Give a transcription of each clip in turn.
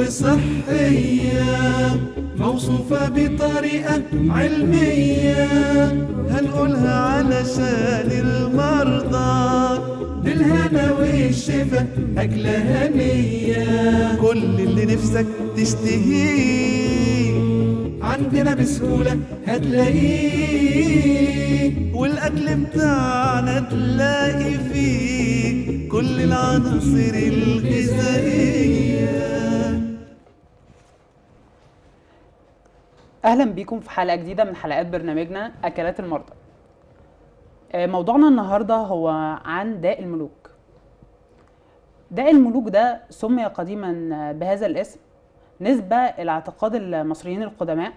وصحية موصوفة بطريقة علمية هنقولها علشان المرضى بالهنا والشفا أكلة هنية كل اللي نفسك تشتهيه عندنا بسهولة هتلاقيه والأكل بتاعنا تلاقي فيه كل العناصر الغذائية اهلا بيكم في حلقه جديده من حلقات برنامجنا اكلات المرضى آه، موضوعنا النهارده هو عن داء الملوك داء الملوك ده سمي قديما بهذا الاسم نسبه الى اعتقاد المصريين القدماء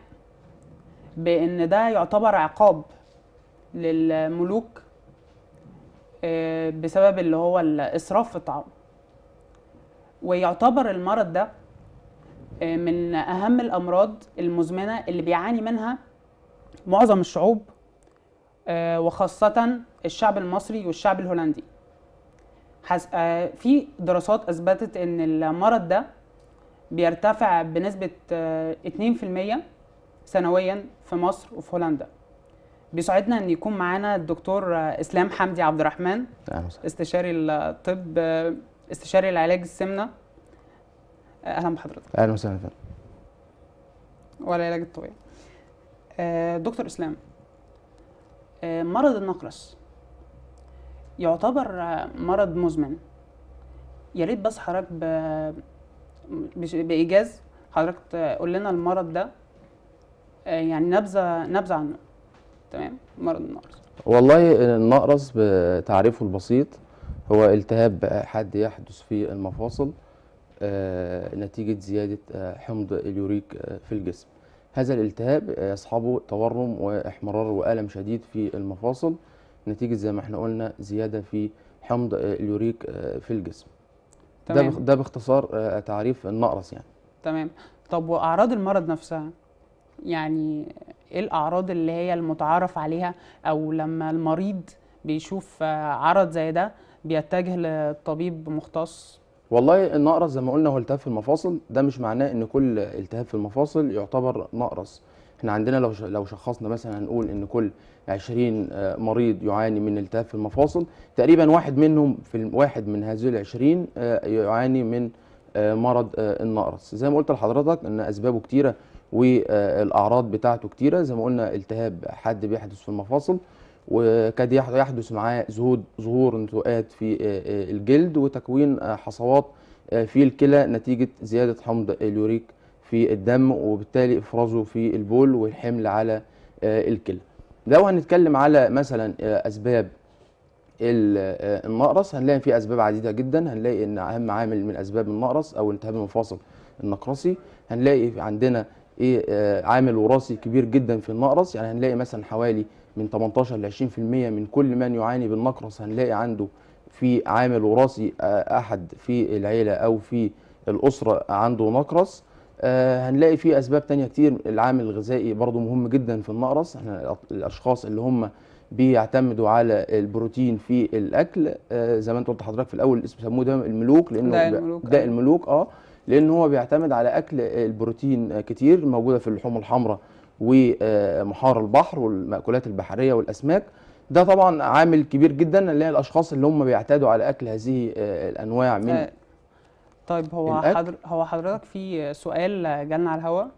بان ده يعتبر عقاب للملوك آه، بسبب اللي هو الاسراف في الطعام ويعتبر المرض ده آه، من اهم الامراض المزمنه اللي بيعاني منها معظم الشعوب آه، وخاصه الشعب المصري والشعب الهولندي آه، في دراسات اثبتت ان المرض ده بيرتفع بنسبه 2% سنويا في مصر وفي هولندا بيسعدنا ان يكون معانا الدكتور اسلام حمدي عبد الرحمن استشاري الطب استشاري العلاج السمنه اهلا بحضرتك اهلا وسهلا فيك والعلاج الطبيعي آه، دكتور اسلام آه، مرض النقرس يعتبر مرض مزمن يا ريت بس حضرتك بايجاز حضرتك تقول لنا المرض ده آه، يعني نبذه نبذه عنه تمام مرض النقرس والله النقرس بتعريفه البسيط هو التهاب حاد يحدث في المفاصل آه، نتيجة زيادة آه، حمض اليوريك آه، في الجسم هذا الالتهاب يصحبه تورم واحمرار وألم شديد في المفاصل نتيجة زي ما احنا قلنا زيادة في حمض اليوريك في الجسم تمام. ده ده باختصار تعريف النقرس يعني تمام طب واعراض المرض نفسها يعني ايه الاعراض اللي هي المتعارف عليها او لما المريض بيشوف عرض زي ده بيتجه للطبيب مختص والله النقرس زي ما قلنا هو التهاب في المفاصل ده مش معناه ان كل التهاب في المفاصل يعتبر نقرس احنا عندنا لو لو شخصنا مثلا هنقول ان كل 20 آه، مريض يعاني من التهاب في المفاصل تقريبا واحد منهم في واحد من هذه ال 20 آه، يعاني من آه، مرض النقرس زي ما قلت لحضرتك ان اسبابه كتيره والاعراض بتاعته كتيره زي ما قلنا التهاب حاد بيحدث في المفاصل وكاد يحدث معاه ظهور نتوءات في آه، آه، الجلد وتكوين آه، حصوات في الكلى نتيجة زيادة حمض اليوريك في الدم وبالتالي افرازه في البول والحمل على الكلى لو هنتكلم على مثلا اسباب النقرس هنلاقي في اسباب عديده جدا هنلاقي ان اهم عامل من اسباب النقرس او التهاب المفاصل النقرسي هنلاقي عندنا ايه عامل وراثي كبير جدا في النقرس يعني هنلاقي مثلا حوالي من 18 ل 20% من كل من يعاني بالنقرس هنلاقي عنده في عامل وراثي آه، احد في العيله او في الاسره عنده نقرس آه، هنلاقي في اسباب تانية كتير العامل الغذائي برضو مهم جدا في النقرس احنا الاشخاص اللي هم بيعتمدوا على البروتين في الاكل آه، زي ما انت قلت حضرتك في الاول بيسموه ده الملوك لانه ده الملوك, ده الملوك اه لان هو بيعتمد على اكل البروتين كتير موجوده في اللحوم الحمراء ومحار البحر والمأكولات البحرية والأسماك ده طبعا عامل كبير جدا اللي هي الأشخاص اللي هم بيعتادوا على أكل هذه آه، الأنواع من آه، طيب هو حضر هو حضرتك في سؤال جالنا على الهواء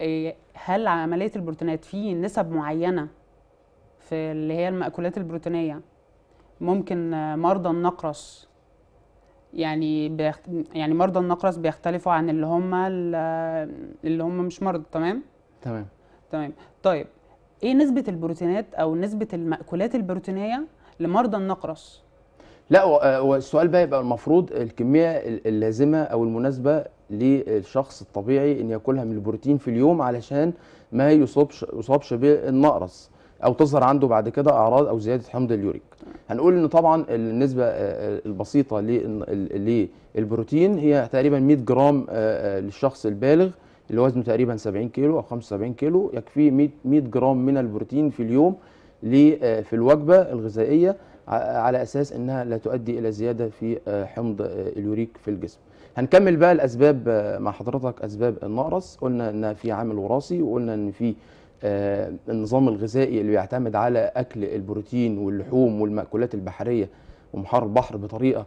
إيه، هل عملية البروتينات في نسب معينة في اللي هي المأكولات البروتينية ممكن مرضى النقرس يعني بيخت... يعني مرضى النقرس بيختلفوا عن اللي هم اللي هم مش مرضى تمام تمام تمام طيب ايه نسبه البروتينات او نسبه المأكولات البروتينيه لمرضى النقرس لا والسؤال آه، بقى يبقى المفروض الكميه اللازمه او المناسبه للشخص الطبيعي ان ياكلها من البروتين في اليوم علشان ما يصابش يصابش بالنقرس او تظهر عنده بعد كده اعراض او زياده حمض اليوريك هنقول ان طبعا النسبه آه، آه، البسيطه للبروتين هي تقريبا 100 جرام للشخص البالغ اللي وزنه تقريبا 70 كيلو او 75 كيلو يكفيه 100 جرام من البروتين في اليوم آه، في الوجبه الغذائيه على اساس انها لا تؤدي الى زياده في آه، حمض آه، اليوريك في الجسم. هنكمل بقى الاسباب مع حضرتك اسباب النقرس، قلنا ان في عامل وراثي وقلنا ان في النظام الغذائي اللي بيعتمد على اكل البروتين واللحوم والمأكولات البحريه ومحار البحر بطريقه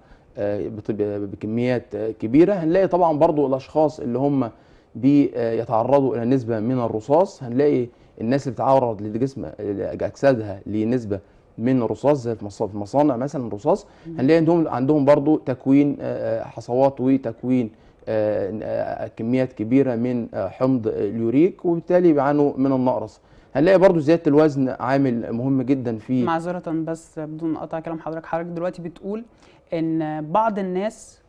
بكميات كبيره، هنلاقي طبعا برضو الاشخاص اللي هم بيتعرضوا الى نسبه من الرصاص هنلاقي الناس اللي بتعرض لجسم اجسادها لنسبه من الرصاص زي في مصانع مثلا الرصاص هنلاقي عندهم عندهم برضو تكوين آه، آه، حصوات وتكوين آه، كميات كبيره من حمض اليوريك وبالتالي بيعانوا من النقرس هنلاقي برضو زياده الوزن عامل مهم جدا في معذره بس بدون قطع كلام حضرتك حضرتك دلوقتي بتقول ان بعض الناس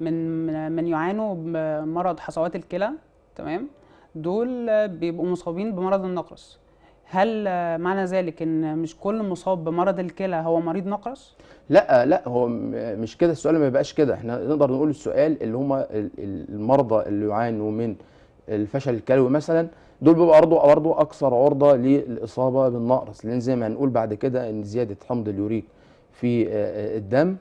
من من يعانوا بمرض حصوات الكلى تمام دول بيبقوا مصابين بمرض النقرس هل معنى ذلك ان مش كل مصاب بمرض الكلى هو مريض نقرس لا لا هو مش كده السؤال ما بيبقاش كده احنا نقدر نقول السؤال اللي هم المرضى اللي يعانوا من الفشل الكلوي مثلا دول بيبقى برضه برضه اكثر عرضه للاصابه بالنقرس لان زي ما هنقول بعد كده ان زياده حمض اليوريك في الدم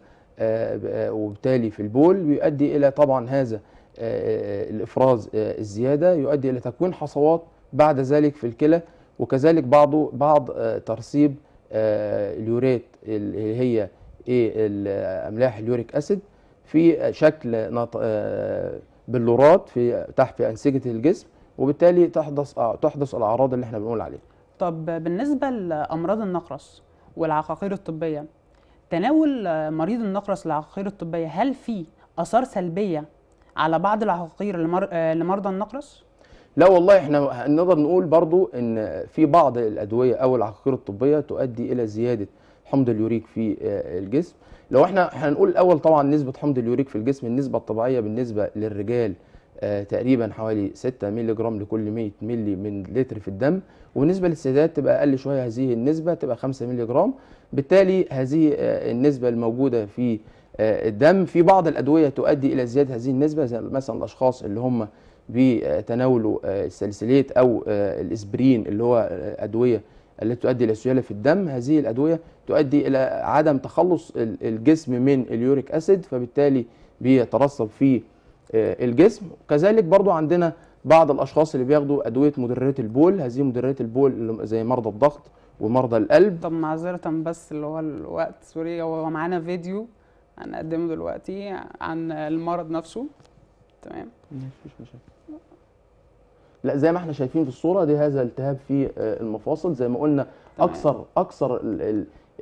وبالتالي في البول بيؤدي الى طبعا هذا آه، الافراز آه، الزياده يؤدي الى تكوين حصوات بعد ذلك في الكلى وكذلك بعضه بعض آه، ترسيب اليوريت اللي هي إيه، الاملاح اليوريك اسيد في شكل بلورات في تحت في انسجه الجسم وبالتالي تحدث تحدث الاعراض اللي احنا بنقول عليها. طب بالنسبه لامراض النقرس والعقاقير الطبيه تناول مريض النقرس العقاقير الطبيه هل في اثار سلبيه على بعض العقاقير لمرضى آه، النقرس؟ لا والله احنا نقدر نقول برضو ان في بعض الادويه او العقاقير الطبيه تؤدي الى زياده حمض اليوريك في آه، الجسم لو احنا هنقول الاول طبعا نسبه حمض اليوريك في الجسم النسبه الطبيعيه بالنسبه للرجال آه، تقريبا حوالي 6 مللي جرام لكل 100 مللي من لتر في الدم وبالنسبه للسيدات تبقى اقل شويه هذه النسبه تبقى 5 مللي جرام بالتالي هذه النسبه الموجوده في آه، الدم في بعض الأدوية تؤدي إلى زيادة هذه النسبة زي مثلا الأشخاص اللي هم بيتناولوا آه، السلسليت أو آه، الإسبرين اللي هو أدوية التي تؤدي إلى سيولة في الدم هذه الأدوية تؤدي إلى عدم تخلص الجسم من اليوريك أسيد فبالتالي بيترسب في الجسم كذلك برضو عندنا بعض الاشخاص اللي بياخدوا ادويه مدرات البول هذه مدرات البول زي مرضى الضغط ومرضى القلب طب معذره بس اللي هو الوقت سوري هو معانا فيديو هنقدمه دلوقتي عن المرض نفسه تمام مفيش مشاكل لا زي ما احنا شايفين في الصوره دي هذا التهاب في آه، المفاصل زي ما قلنا تمام. اكثر اكثر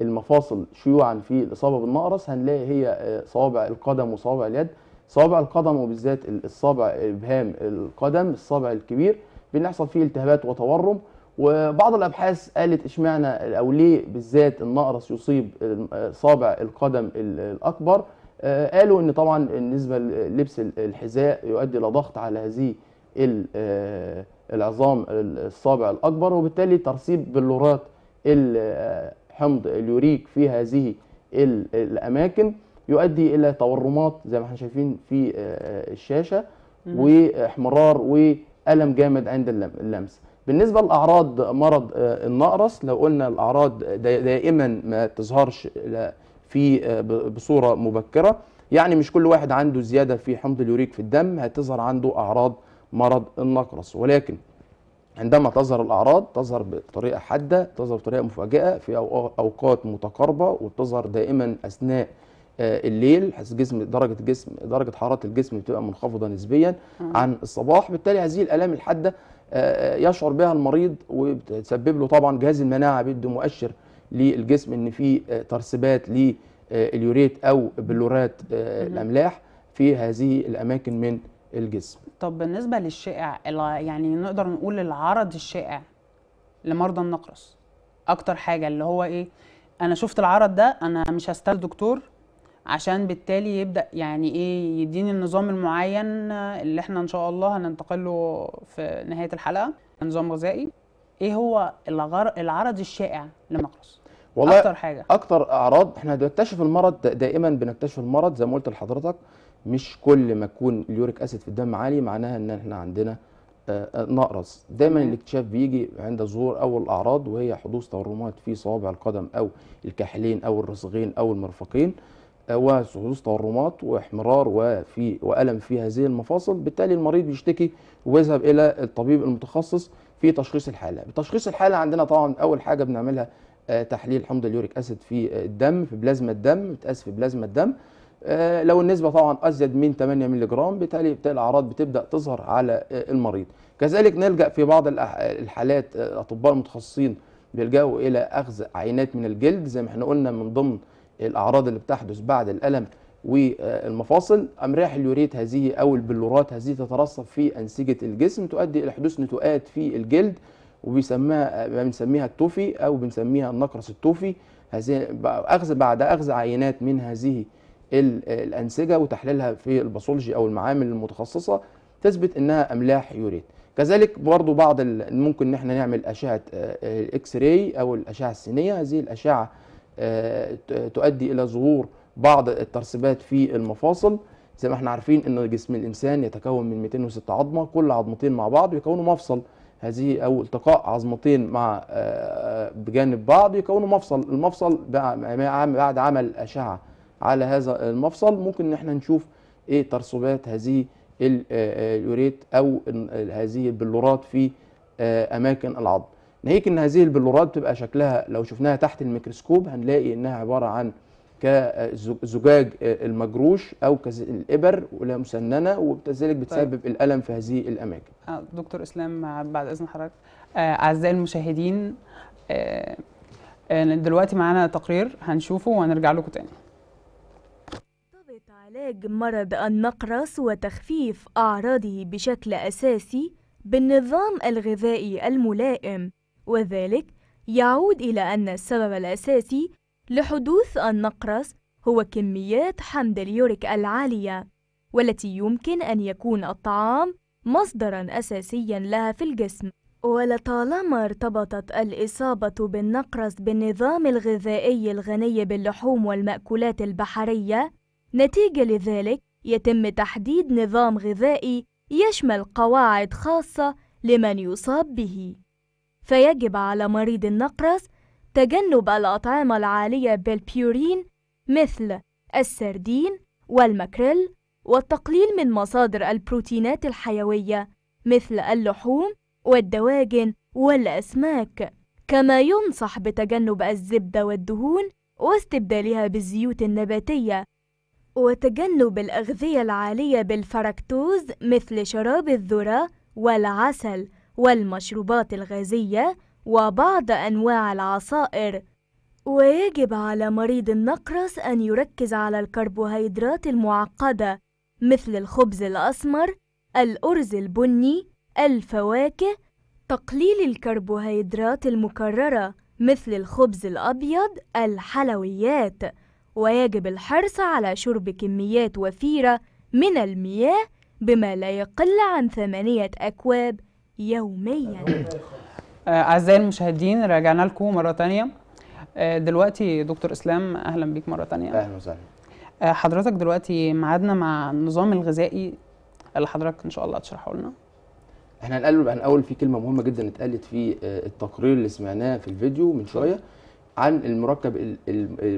المفاصل شيوعا في الاصابه بالنقرس هنلاقي هي آه، صوابع القدم وصوابع اليد صوابع القدم وبالذات الصابع ابهام القدم الصابع الكبير بنحصل فيه التهابات وتورم وبعض الابحاث قالت اشمعنى او ليه بالذات النقرس يصيب صابع القدم الاكبر آه، قالوا ان طبعا بالنسبه للبس الحذاء يؤدي الى ضغط على هذه آه، العظام الصابع الاكبر وبالتالي ترسيب بلورات آه، حمض اليوريك في هذه الاماكن يؤدي الى تورمات زي ما احنا شايفين في الشاشه واحمرار والم جامد عند اللمس بالنسبة لأعراض مرض آه، النقرس لو قلنا الأعراض دائما ما تظهرش في آه، بصورة مبكرة يعني مش كل واحد عنده زيادة في حمض اليوريك في الدم هتظهر عنده أعراض مرض النقرس ولكن عندما تظهر الأعراض تظهر بطريقة حادة تظهر بطريقة مفاجئة في أوقات متقاربة وتظهر دائما أثناء آه، الليل حيث جسم درجه جسم درجه حراره الجسم بتبقى منخفضه نسبيا عن الصباح بالتالي هذه الالام الحاده آه، آه، يشعر بها المريض وتسبب له طبعا جهاز المناعه بيدي مؤشر للجسم ان في آه، ترسبات لليوريت او بلورات الاملاح في هذه الاماكن من الجسم. طب بالنسبه للشائع يعني نقدر نقول العرض الشائع لمرضى النقرس اكتر حاجه اللي هو ايه انا شفت العرض ده انا مش هستنى دكتور عشان بالتالي يبدا يعني ايه يديني النظام المعين اللي احنا ان شاء الله هننتقل له في نهايه الحلقه نظام غذائي ايه هو العرض الشائع لمقرص والله اكتر حاجه اكتر اعراض احنا بنكتشف المرض دائما بنكتشف المرض زي ما قلت لحضرتك مش كل ما تكون اليوريك اسيد في الدم عالي معناها ان احنا عندنا آه، آه، نقرس دايما الاكتشاف بيجي عند ظهور اول الاعراض وهي حدوث تورمات في صوابع القدم او الكحلين او الرسغين او المرفقين وسدوس تورمات واحمرار وفي وألم في هذه المفاصل بالتالي المريض بيشتكي ويذهب إلى الطبيب المتخصص في تشخيص الحالة بتشخيص الحالة عندنا طبعا أول حاجة بنعملها آه، تحليل حمض اليوريك أسيد في الدم في بلازما الدم بتقاس في بلازما الدم آه، لو النسبة طبعا أزيد من 8 مللي جرام بالتالي الأعراض بتبدأ تظهر على آه، المريض كذلك نلجأ في بعض الحالات أطباء المتخصصين بيلجأوا إلى أخذ عينات من الجلد زي ما احنا قلنا من ضمن الأعراض اللي بتحدث بعد الألم والمفاصل أمراح اليوريت هذه أو البلورات هذه تترسب في أنسجة الجسم تؤدي إلى حدوث نتوءات في الجلد وبيسميها بنسميها التوفي أو بنسميها النقرس التوفي هذه أخذ بعد أخذ عينات من هذه الأنسجة وتحليلها في الباثولوجي أو المعامل المتخصصة تثبت إنها أملاح يوريت كذلك برضو بعض ممكن ان احنا نعمل اشعه آه، آه، اكس راي او الاشعه السينيه هذه الاشعه آه، تؤدي الى ظهور بعض الترسبات في المفاصل زي ما احنا عارفين ان جسم الانسان يتكون من 206 عظمه كل عظمتين مع بعض يكونوا مفصل هذه او التقاء عظمتين مع آه، بجانب بعض يكونوا مفصل المفصل بعد عمل اشعه على هذا المفصل ممكن ان احنا نشوف ايه ترسبات هذه آه، اليوريت او هذه البلورات في اماكن العظم ناهيك ان هذه البلورات بتبقى شكلها لو شفناها تحت الميكروسكوب هنلاقي انها عباره عن كزجاج آه، المجروش او الابر ولا مسننه وبذلك طيب. بتسبب طيب. الالم في هذه الاماكن. آه، دكتور اسلام بعد اذن حضرتك آه، اعزائي المشاهدين دلوقتي معانا تقرير هنشوفه وهنرجع لكم تاني. علاج مرض النقرس وتخفيف أعراضه بشكل أساسي بالنظام الغذائي الملائم وذلك يعود إلى أن السبب الأساسي لحدوث النقرس هو كميات حمض اليوريك العالية والتي يمكن أن يكون الطعام مصدرًا أساسيًا لها في الجسم. ولطالما ارتبطت الإصابة بالنقرس بالنظام الغذائي الغني باللحوم والمأكولات البحرية، نتيجة لذلك يتم تحديد نظام غذائي يشمل قواعد خاصة لمن يصاب به. فيجب على مريض النقرس تجنب الأطعمة العالية بالبيورين مثل السردين والمكريل والتقليل من مصادر البروتينات الحيوية مثل اللحوم والدواجن والأسماك كما ينصح بتجنب الزبدة والدهون واستبدالها بالزيوت النباتية وتجنب الأغذية العالية بالفركتوز مثل شراب الذرة والعسل والمشروبات الغازية وبعض أنواع العصائر ويجب على مريض النقرس أن يركز على الكربوهيدرات المعقدة مثل الخبز الأسمر، الأرز البني، الفواكه، تقليل الكربوهيدرات المكررة مثل الخبز الأبيض، الحلويات، ويجب الحرص على شرب كميات وفيرة من المياه بما لا يقل عن ثمانية أكواب يوميا آه، أعزائي المشاهدين رجعنا لكم مرة تانية آه، دلوقتي دكتور إسلام أهلا بيك مرة تانية أهلا وسهلا آه، حضرتك دلوقتي ميعادنا مع النظام الغذائي اللي حضرتك إن شاء الله هتشرحه لنا احنا هنقلب عن اول في كلمه مهمه جدا اتقالت في التقرير اللي سمعناه في الفيديو من شويه عن المركب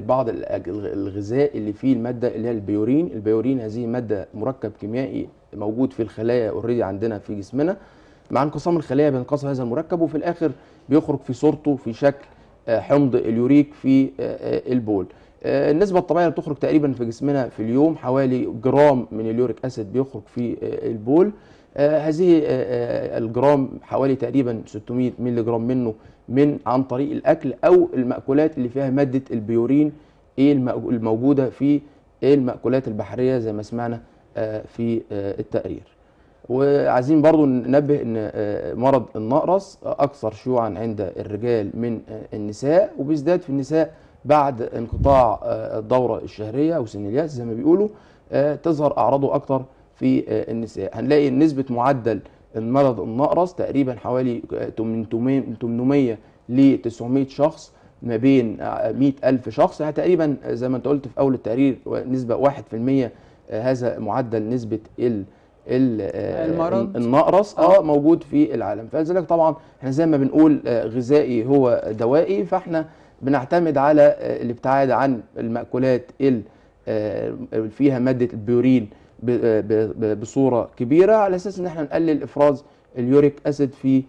بعض الغذاء اللي فيه الماده اللي هي البيورين البيورين هذه ماده مركب كيميائي موجود في الخلايا اوريدي عندنا في جسمنا مع انقسام الخليه بينقسم هذا المركب وفي الاخر بيخرج في صورته في شكل آه، حمض اليوريك في آه، آه، البول النسبة الطبيعية اللي بتخرج تقريبا في جسمنا في اليوم حوالي جرام من اليوريك أسيد بيخرج في البول هذه الجرام حوالي تقريبا 600 مللي جرام منه من عن طريق الأكل أو المأكولات اللي فيها مادة البيورين إيه الموجودة في إيه المأكولات البحرية زي ما سمعنا في التقرير وعايزين برضو ننبه ان آه، مرض النقرس اكثر شيوعا عند الرجال من آه، النساء وبيزداد في النساء بعد انقطاع آه، الدوره الشهريه او سن الياس زي ما بيقولوا تظهر اعراضه اكثر في النساء هنلاقي نسبه معدل المرض النقرس تقريبا حوالي 800 ل 900 شخص ما بين 100 ألف شخص يعني تقريبا زي ما انت قلت في أول التقرير نسبة 1% هذا معدل نسبة المرض النقرس آه. اه موجود في العالم فلذلك طبعا احنا زي ما بنقول آه، غذائي هو دوائي فاحنا بنعتمد على آه، الابتعاد عن المأكولات اللي فيها مادة البيورين بصورة كبيرة على اساس ان احنا نقلل افراز اليوريك اسيد في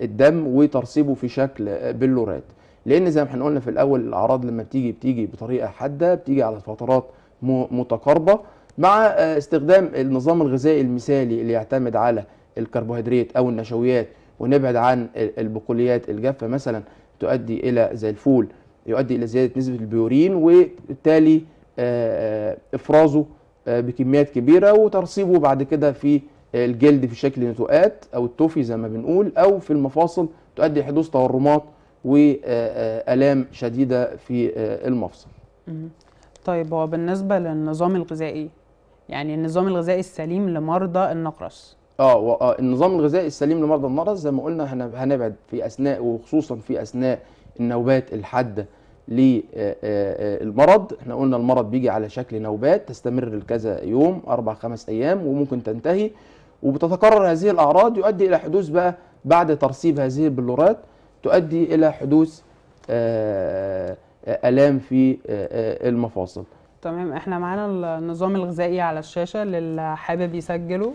الدم وترسيبه في شكل بلورات لان زي ما احنا قلنا في الاول الاعراض لما بتيجي بتيجي بطريقة حادة بتيجي على فترات متقاربة مع آه، استخدام النظام الغذائي المثالي اللي يعتمد على الكربوهيدرات او النشويات ونبعد عن البقوليات الجافه مثلا تؤدي الى زي الفول يؤدي الى زياده نسبه البيورين وبالتالي آه، آه، افرازه بكميات كبيره وترصيبه بعد كده في الجلد في شكل نتوءات او التوفي زي ما بنقول او في المفاصل تؤدي لحدوث تورمات والام شديده في المفصل. طيب هو بالنسبه للنظام الغذائي يعني النظام الغذائي السليم لمرضى النقرس اه اه النظام الغذائي السليم لمرضى النقرس زي ما قلنا هنبعد في اثناء وخصوصا في اثناء النوبات الحاده آه، للمرض آه، آه، احنا قلنا المرض بيجي على شكل نوبات تستمر لكذا يوم اربع خمس ايام وممكن تنتهي وبتتكرر هذه الاعراض يؤدي الى حدوث بقى بعد ترسيب هذه البلورات تؤدي الى حدوث الام في المفاصل تمام احنا معانا النظام الغذائي على الشاشه اللي حابب يسجله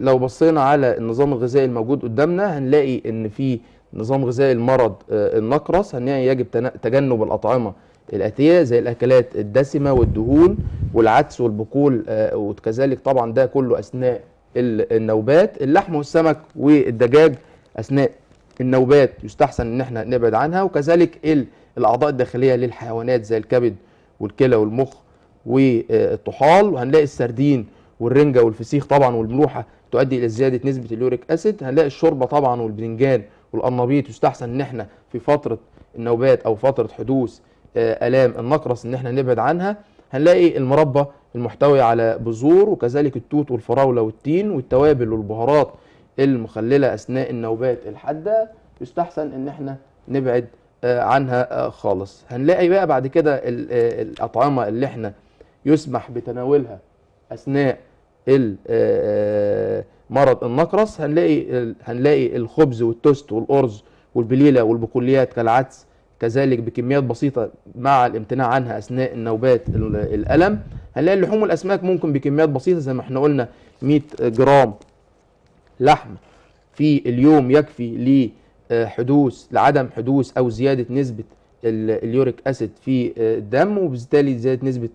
لو بصينا على النظام الغذائي الموجود قدامنا هنلاقي ان في نظام غذائي المرض آه، النقرس هنلاقي يجب تجنب الاطعمه الاتيه زي الاكلات الدسمه والدهون والعدس والبقول آه، وكذلك طبعا ده كله اثناء النوبات اللحم والسمك والدجاج اثناء النوبات يستحسن ان احنا نبعد عنها وكذلك الاعضاء الداخليه للحيوانات زي الكبد والكلى والمخ والطحال وهنلاقي السردين والرنجه والفسيخ طبعا والملوحه تؤدي الى زياده نسبه اليوريك اسيد هنلاقي الشوربه طبعا والبذنجان والقنابيط يستحسن ان احنا في فتره النوبات او فتره حدوث آه، الام النقرس ان احنا نبعد عنها هنلاقي المربى المحتوي على بذور وكذلك التوت والفراوله والتين والتوابل والبهارات المخلله اثناء النوبات الحاده يستحسن ان احنا نبعد آه، عنها آه، خالص هنلاقي بقى بعد كده آه، الأطعمة اللي احنا يسمح بتناولها أثناء مرض النقرس هنلاقي هنلاقي الخبز والتوست والأرز والبليلة والبقوليات كالعدس كذلك بكميات بسيطة مع الامتناع عنها أثناء النوبات الألم هنلاقي اللحوم والأسماك ممكن بكميات بسيطة زي ما احنا قلنا 100 جرام لحم في اليوم يكفي آه، حدوث لعدم حدوث او زياده نسبه اليوريك اسيد في آه، الدم وبالتالي زياده نسبه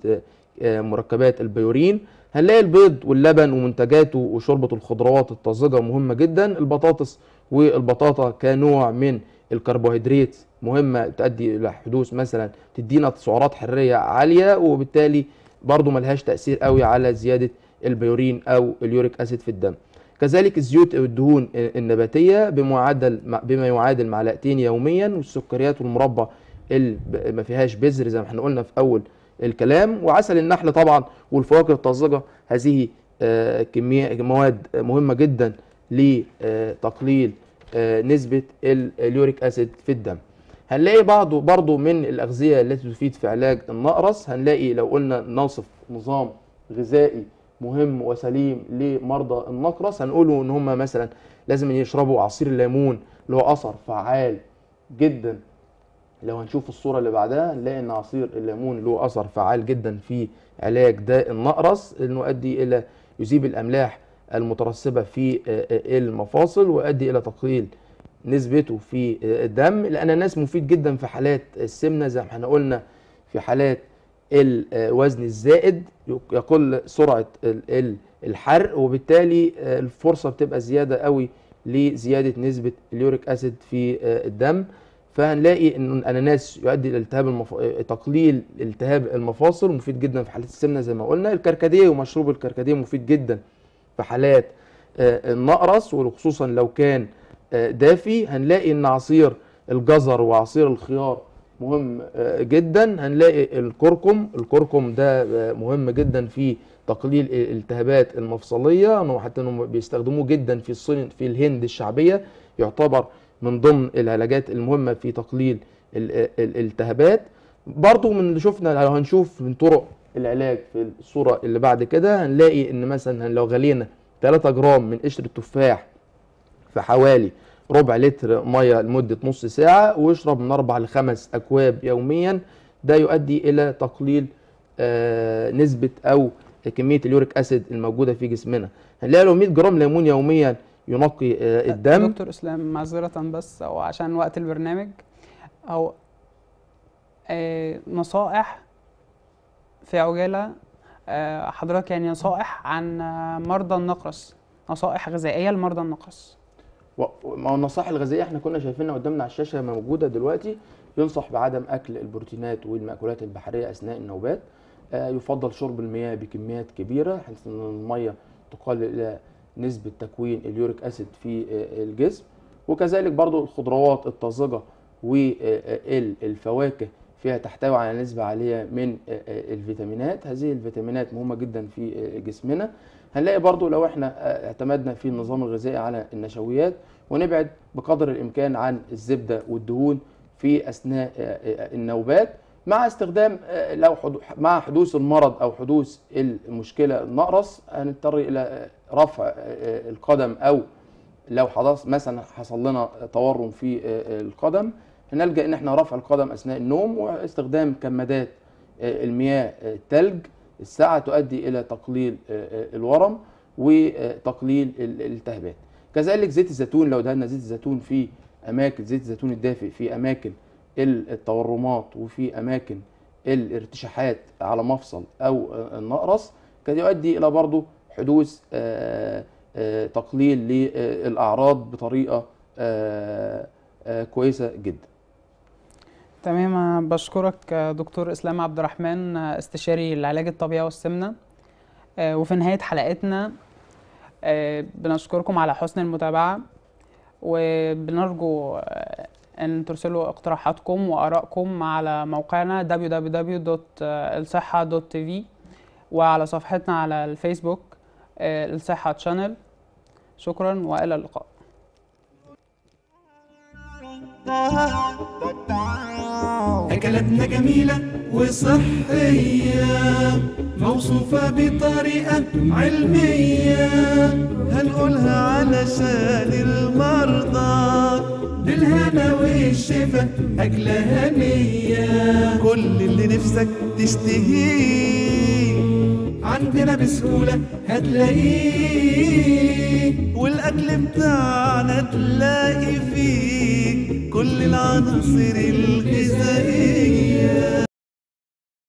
آه، مركبات البيورين هنلاقي البيض واللبن ومنتجاته وشوربه الخضروات الطازجه مهمه جدا البطاطس والبطاطا كنوع من الكربوهيدرات مهمه تؤدي الى حدوث مثلا تدينا سعرات حراريه عاليه وبالتالي برضو ملهاش تاثير قوي على زياده البيورين او اليوريك اسيد في الدم كذلك الزيوت أو الدهون النباتية بمعدل بما يعادل معلقتين يوميا والسكريات والمربى اللي ما فيهاش بذر زي ما احنا قلنا في أول الكلام وعسل النحل طبعا والفواكه الطازجة هذه آه، كمية مواد مهمة جدا لتقليل آه، نسبة اليوريك أسيد في الدم هنلاقي بعضه برضه من الأغذية التي تفيد في علاج النقرس هنلاقي لو قلنا نصف نظام غذائي مهم وسليم لمرضى النقرس هنقوله ان هم مثلا لازم يشربوا عصير الليمون اللي هو اثر فعال جدا لو هنشوف الصورة اللي بعدها نلاقي ان عصير الليمون له اثر فعال جدا في علاج داء النقرس انه يؤدي الى يذيب الاملاح المترسبة في آه، آه، المفاصل ويؤدي الى تقليل نسبته في آه، الدم لان الناس مفيد جدا في حالات السمنة زي ما احنا قلنا في حالات الوزن آه، الزائد يقل سرعة الحرق وبالتالي آه، الفرصة بتبقى زيادة قوي لزيادة نسبة اليوريك أسيد في آه، الدم فهنلاقي ان الاناناس يؤدي لالتهاب المف... تقليل التهاب المفاصل مفيد جدا في حالات السمنه زي ما قلنا الكركديه ومشروب الكركديه مفيد جدا في حالات النقرس وخصوصا لو كان دافي هنلاقي ان عصير الجزر وعصير الخيار مهم آه، جدا هنلاقي الكركم الكركم ده آه، مهم جدا في تقليل الالتهابات المفصليه انه حتى انهم بيستخدموه جدا في الصين في الهند الشعبيه يعتبر من ضمن العلاجات المهمه في تقليل آه، الالتهابات برضو من اللي شفنا لو هنشوف من طرق العلاج في الصوره اللي بعد كده هنلاقي ان مثلا لو غلينا 3 جرام من قشر التفاح في حوالي ربع لتر ميه لمده نص ساعه واشرب من اربع لخمس اكواب يوميا ده يؤدي الى تقليل آه، نسبه او كميه اليوريك اسيد الموجوده في جسمنا هنلاقي لو 100 جرام ليمون يوميا ينقي آه، الدم دكتور اسلام معذره بس او عشان وقت البرنامج او آه، نصائح في عجاله حضرتك يعني نصائح عن مرضى النقرس نصائح غذائيه لمرضى النقرس ما هو النصائح الغذائيه احنا كنا شايفينها قدامنا على الشاشه موجوده دلوقتي ينصح بعدم اكل البروتينات والمأكولات البحريه اثناء النوبات آه يفضل شرب المياه بكميات كبيره حيث ان الميه تقلل الى نسبه تكوين اليوريك اسيد في آه، الجسم وكذلك برضو الخضروات الطازجه والفواكه آه، آه، فيها تحتوي على نسبه عاليه من الفيتامينات هذه الفيتامينات مهمه جدا في جسمنا هنلاقي برضو لو احنا آه، اعتمدنا في النظام الغذائي على النشويات ونبعد بقدر الامكان عن الزبده والدهون في اثناء آه، آه، النوبات مع استخدام لو مع حدوث المرض او حدوث المشكله النقرس هنضطر الى رفع القدم او لو حدث مثلا حصل لنا تورم في القدم هنلجا ان احنا رفع القدم اثناء النوم واستخدام كمادات المياه الثلج الساعة تؤدي إلى تقليل آه، آه، الورم وتقليل الالتهابات كذلك زيت الزيتون لو دهنا زيت الزيتون في أماكن زيت الزيتون الدافئ في أماكن التورمات وفي أماكن الارتشاحات على مفصل أو آه، النقرس كان يؤدي إلى برضه حدوث تقليل للأعراض بطريقة كويسة جدا تمام بشكرك دكتور اسلام عبد الرحمن استشاري العلاج الطبيعي والسمنه آه، وفي نهايه حلقتنا آه، بنشكركم على حسن المتابعه وبنرجو آه، ان ترسلوا اقتراحاتكم وارائكم على موقعنا www.الصحه.tv وعلى صفحتنا على الفيسبوك الصحه تشانل شكرا والى اللقاء أكلاتنا جميلة وصحية موصوفة بطريقة علمية هنقولها علشان المرضى بالهنا والشفا أكلة هنية كل اللي نفسك تشتهيه عندنا بسهولة هتلاقيه والأكل بتاعنا تلاقي فيه كل العناصر الغذائية